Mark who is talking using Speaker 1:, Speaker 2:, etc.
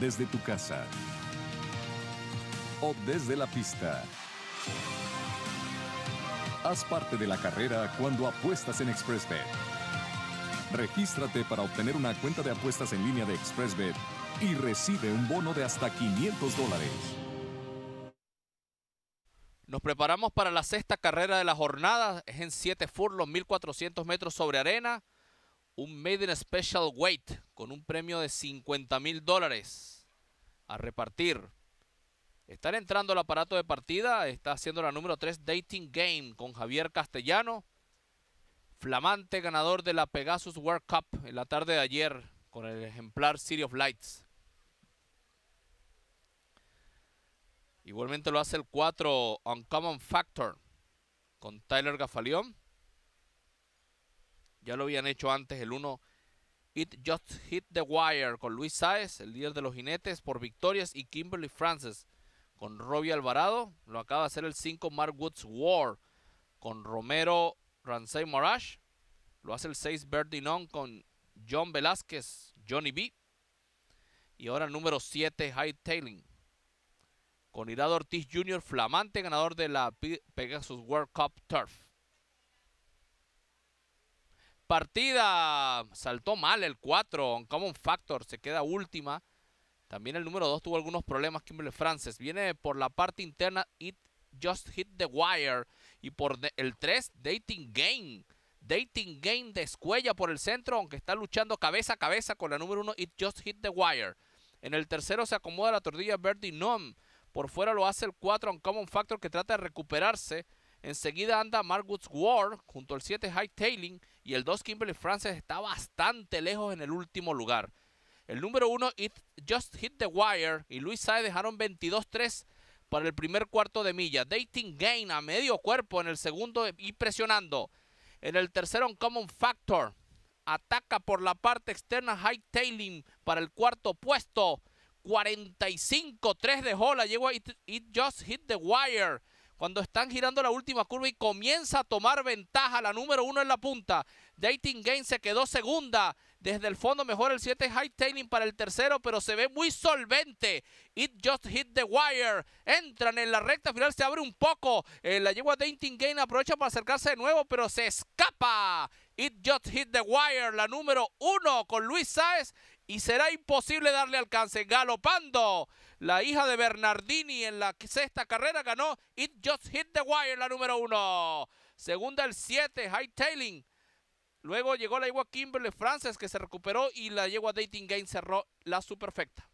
Speaker 1: desde tu casa o desde la pista. Haz parte de la carrera cuando apuestas en ExpressBet. Regístrate para obtener una cuenta de apuestas en línea de ExpressBet y recibe un bono de hasta 500 dólares. Nos preparamos para la sexta carrera de la jornada. Es en 7 los 1400 metros sobre arena. Un Made in Special Weight con un premio de 50 mil dólares a repartir. Están entrando al aparato de partida, está haciendo la número 3 Dating Game con Javier Castellano, flamante ganador de la Pegasus World Cup en la tarde de ayer con el ejemplar City of Lights. Igualmente lo hace el 4 Uncommon Factor con Tyler Gafalión. Ya lo habían hecho antes el 1 It Just Hit the Wire con Luis Saez, el líder de los jinetes por victorias, y Kimberly Francis con Robbie Alvarado. Lo acaba de hacer el 5 Mark Woods War con Romero Ransay Morash. Lo hace el 6 Berdinon con John Velázquez, Johnny B. Y ahora el número 7 High Tailing con Irado Ortiz Jr., flamante ganador de la Pegasus World Cup Turf. Partida saltó mal el 4, Common Factor se queda última. También el número 2 tuvo algunos problemas, Kimberly Frances. Viene por la parte interna, It Just Hit the Wire. Y por el 3, Dating Game. Dating Game descuella por el centro, aunque está luchando cabeza a cabeza con la número 1, It Just Hit the Wire. En el tercero se acomoda la tortilla Verdi Nom. Por fuera lo hace el 4, Common Factor, que trata de recuperarse. Enseguida anda Margot's Ward junto al 7 High Tailing y el 2 Kimberly Francis está bastante lejos en el último lugar. El número 1 Just Hit the Wire y Luis Sae dejaron 22-3 para el primer cuarto de milla. Dating Gain a medio cuerpo en el segundo y presionando. En el tercero Common Factor ataca por la parte externa High Tailing para el cuarto puesto. 45-3 de la Llegó It Just Hit the Wire. Cuando están girando la última curva y comienza a tomar ventaja la número uno en la punta. Dating Game se quedó segunda desde el fondo, mejor el 7 high tailing para el tercero, pero se ve muy solvente. It just hit the wire. Entran en la recta final, se abre un poco. Eh, la yegua Dainty Gain aprovecha para acercarse de nuevo, pero se escapa. It just hit the wire, la número uno con Luis Sáez. Y será imposible darle alcance. Galopando. La hija de Bernardini en la sexta carrera ganó. It just hit the wire, la número uno. Segunda el 7, high tailing. Luego llegó la yegua Kimberly Frances que se recuperó y la yegua Dating Game cerró la superfecta.